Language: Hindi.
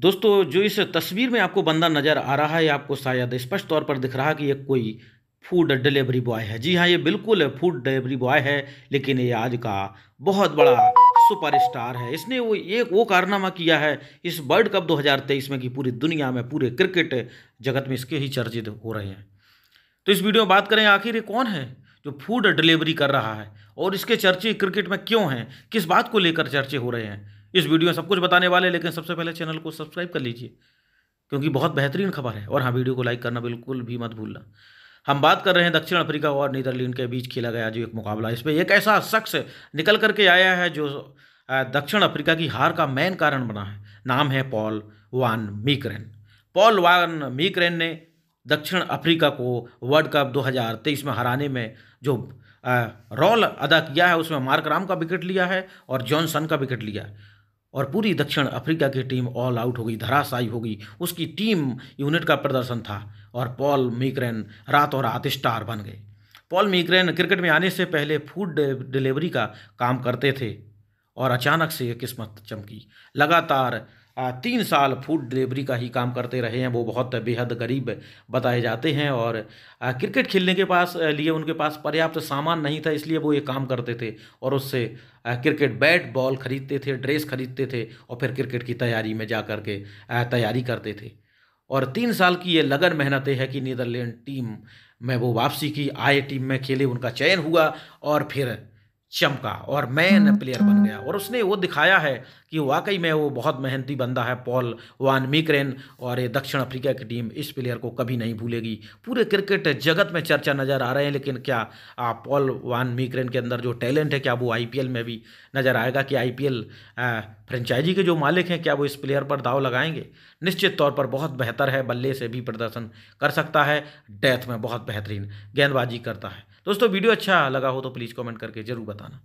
दोस्तों जो इस तस्वीर में आपको बंदा नज़र आ रहा है आपको शायद स्पष्ट तौर पर दिख रहा है कि ये कोई फूड डिलीवरी बॉय है जी हाँ ये बिल्कुल फूड डिलीवरी बॉय है लेकिन ये आज का बहुत बड़ा सुपरस्टार है इसने वो एक वो कारनामा किया है इस वर्ल्ड कप 2023 में कि पूरी दुनिया में पूरे क्रिकेट जगत में इसके ही चर्चित हो रहे हैं तो इस वीडियो में बात करें आखिर ये कौन है जो फूड डिलीवरी कर रहा है और इसके चर्चे क्रिकेट में क्यों हैं किस बात को लेकर चर्चे हो रहे हैं इस वीडियो में सब कुछ बताने वाले लेकिन सबसे पहले चैनल को सब्सक्राइब कर लीजिए क्योंकि बहुत बेहतरीन खबर है और हाँ वीडियो को लाइक करना बिल्कुल भी मत भूलना हम बात कर रहे हैं दक्षिण अफ्रीका और नीदरलैंड के बीच खेला गया जो एक मुकाबला इसमें एक ऐसा शख्स निकल करके आया है जो दक्षिण अफ्रीका की हार का मेन कारण बना है नाम है पॉल वान मीक्रेन पॉल वान मीक्रेन ने दक्षिण अफ्रीका को वर्ल्ड कप 2023 में हराने में जो रोल अदा किया है उसमें मार्क राम का विकेट लिया है और जॉनसन का विकेट लिया है और पूरी दक्षिण अफ्रीका की टीम ऑल आउट होगी धराशायी होगी उसकी टीम यूनिट का प्रदर्शन था और पॉल मीक्रेन रात और रात स्टार बन गए पॉल मीक्रेन क्रिकेट में आने से पहले फूड डिलीवरी का काम करते थे और अचानक से ये किस्मत चमकी लगातार तीन साल फूड डिलीवरी का ही काम करते रहे हैं वो बहुत बेहद गरीब बताए जाते हैं और क्रिकेट खेलने के पास लिए उनके पास पर्याप्त सामान नहीं था इसलिए वो ये काम करते थे और उससे क्रिकेट बैट बॉल खरीदते थे ड्रेस खरीदते थे और फिर क्रिकेट की तैयारी में जा करके तैयारी करते थे और तीन साल की ये लगन मेहनतें है कि नीदरलैंड टीम में वो वापसी की आए टीम में खेले उनका चयन हुआ और फिर चमका और मैन हम्म, प्लेयर बन हम्म। गया और उसने वो दिखाया है कि वाकई में वो बहुत मेहनती बंदा है पॉल वान मिक्रेन और ये दक्षिण अफ्रीका की टीम इस प्लेयर को कभी नहीं भूलेगी पूरे क्रिकेट जगत में चर्चा नज़र आ रहे हैं लेकिन क्या आप पॉल वान मिक्रेन के अंदर जो टैलेंट है क्या वो आईपीएल में भी नज़र आएगा कि आई फ्रेंचाइजी के जो मालिक हैं क्या वो इस प्लेयर पर दाव लगाएंगे निश्चित तौर पर बहुत बेहतर है बल्ले से भी प्रदर्शन कर सकता है डेथ में बहुत बेहतरीन गेंदबाजी करता है दोस्तों वीडियो अच्छा लगा हो तो प्लीज़ कमेंट करके ज़रूर बताना